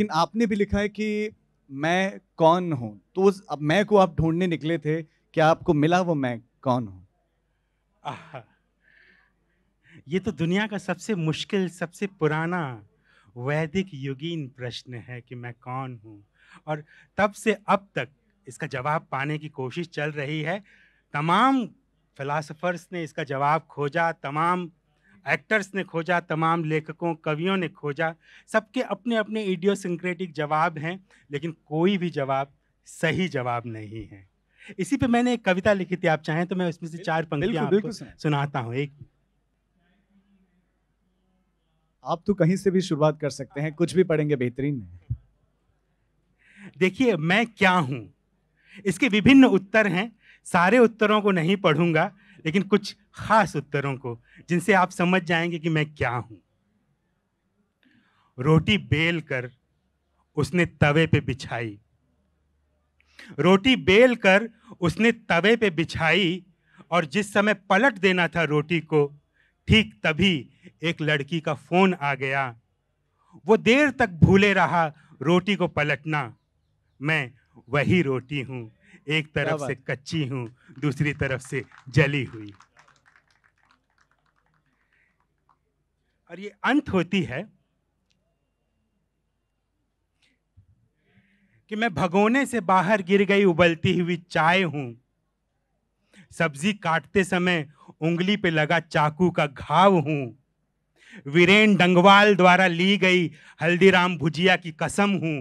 लेकिन आपने भी लिखा है कि मैं कौन हूँ तो उस अब मैं को आप ढूंढने निकले थे क्या आपको मिला वो मैं कौन हूँ ये तो दुनिया का सबसे मुश्किल सबसे पुराना वैदिक युगीन प्रश्न है कि मैं कौन हूँ और तब से अब तक इसका जवाब पाने की कोशिश चल रही है तमाम फिलासफर्स ने इसका जवाब खोजा तमाम एक्टर्स ने खोजा तमाम लेखकों कवियों ने खोजा सबके अपने अपने इडियोसिंक्रेटिक जवाब हैं लेकिन कोई भी जवाब सही जवाब नहीं है इसी पे मैंने एक कविता लिखी थी आप चाहें तो मैं उसमें से चार पंक्तियां आपको सुनाता हूँ एक आप तो कहीं से भी शुरुआत कर सकते हैं कुछ भी पढ़ेंगे बेहतरीन है देखिए मैं क्या हूं इसके विभिन्न उत्तर हैं सारे उत्तरों को नहीं पढ़ूंगा लेकिन कुछ खास उत्तरों को जिनसे आप समझ जाएंगे कि मैं क्या हूं रोटी बेल कर उसने तवे पे बिछाई रोटी बेल कर उसने तवे पे बिछाई और जिस समय पलट देना था रोटी को ठीक तभी एक लड़की का फ़ोन आ गया वो देर तक भूले रहा रोटी को पलटना मैं वही रोटी हूँ एक तरफ से कच्ची हूँ दूसरी तरफ से जली हुई और ये अंत होती है कि मैं भगोने से बाहर गिर गई उबलती हुई चाय हूँ सब्जी काटते समय उंगली पे लगा चाकू का घाव हूँ वीरेन डंगवाल द्वारा ली गई हल्दीराम भुजिया की कसम हूँ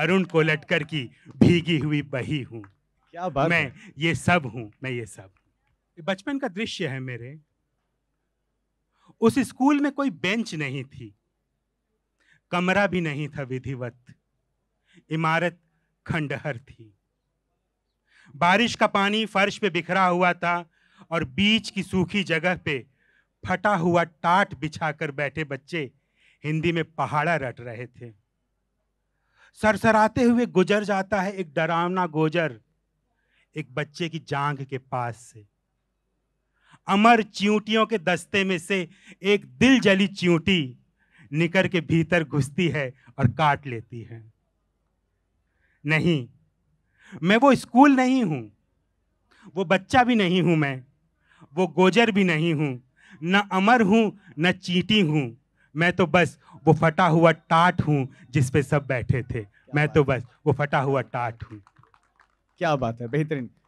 अरुण को लटकर की भीगी हुई बही हूँ क्या बात मैं ये सब हूँ मैं ये सब बचपन का दृश्य है मेरे उस स्कूल में कोई बेंच नहीं थी कमरा भी नहीं था विधिवत इमारत खंडहर थी बारिश का पानी फर्श पे बिखरा हुआ था और बीच की सूखी जगह पे फटा हुआ टाट बिछाकर बैठे बच्चे हिंदी में पहाड़ा रट रहे थे सरसराते हुए गुजर जाता है एक डरावना गोजर एक बच्चे की जांग के पास से अमर चींटियों के दस्ते में से एक दिल जली चींटी निकर के भीतर घुसती है और काट लेती है नहीं मैं वो स्कूल नहीं हूं वो बच्चा भी नहीं हूं मैं वो गोजर भी नहीं हूं न अमर हूं न चीटी हूं मैं तो बस वो फटा हुआ टाट हूँ जिसपे सब बैठे थे मैं तो बस वो फटा हुआ टाट हूँ क्या बात है बेहतरीन